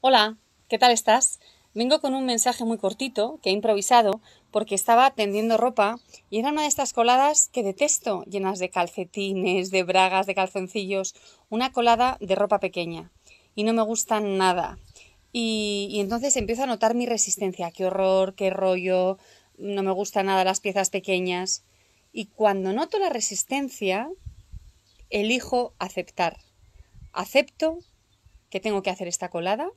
Hola, ¿qué tal estás? Vengo con un mensaje muy cortito que he improvisado porque estaba tendiendo ropa y era una de estas coladas que detesto, llenas de calcetines, de bragas, de calzoncillos, una colada de ropa pequeña y no me gusta nada. Y, y entonces empiezo a notar mi resistencia, qué horror, qué rollo, no me gustan nada las piezas pequeñas. Y cuando noto la resistencia, elijo aceptar. Acepto que tengo que hacer esta colada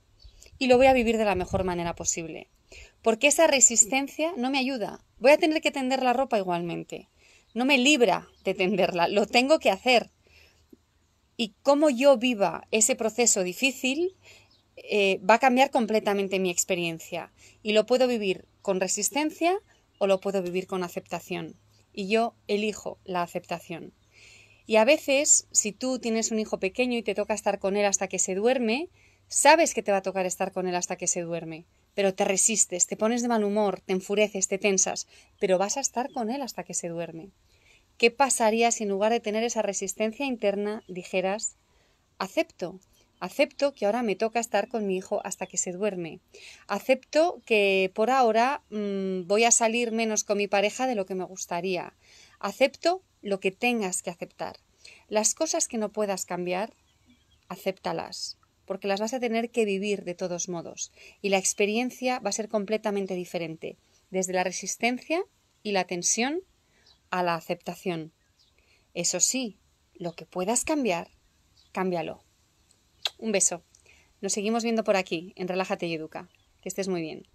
y lo voy a vivir de la mejor manera posible. Porque esa resistencia no me ayuda. Voy a tener que tender la ropa igualmente. No me libra de tenderla, lo tengo que hacer. Y cómo yo viva ese proceso difícil eh, va a cambiar completamente mi experiencia. Y lo puedo vivir con resistencia o lo puedo vivir con aceptación. Y yo elijo la aceptación. Y a veces, si tú tienes un hijo pequeño y te toca estar con él hasta que se duerme, sabes que te va a tocar estar con él hasta que se duerme, pero te resistes, te pones de mal humor, te enfureces, te tensas, pero vas a estar con él hasta que se duerme. ¿Qué pasaría si en lugar de tener esa resistencia interna dijeras, acepto Acepto que ahora me toca estar con mi hijo hasta que se duerme. Acepto que por ahora mm, voy a salir menos con mi pareja de lo que me gustaría. Acepto lo que tengas que aceptar. Las cosas que no puedas cambiar, acéptalas, porque las vas a tener que vivir de todos modos y la experiencia va a ser completamente diferente, desde la resistencia y la tensión a la aceptación. Eso sí, lo que puedas cambiar, cámbialo. Un beso. Nos seguimos viendo por aquí, en Relájate y Educa. Que estés muy bien.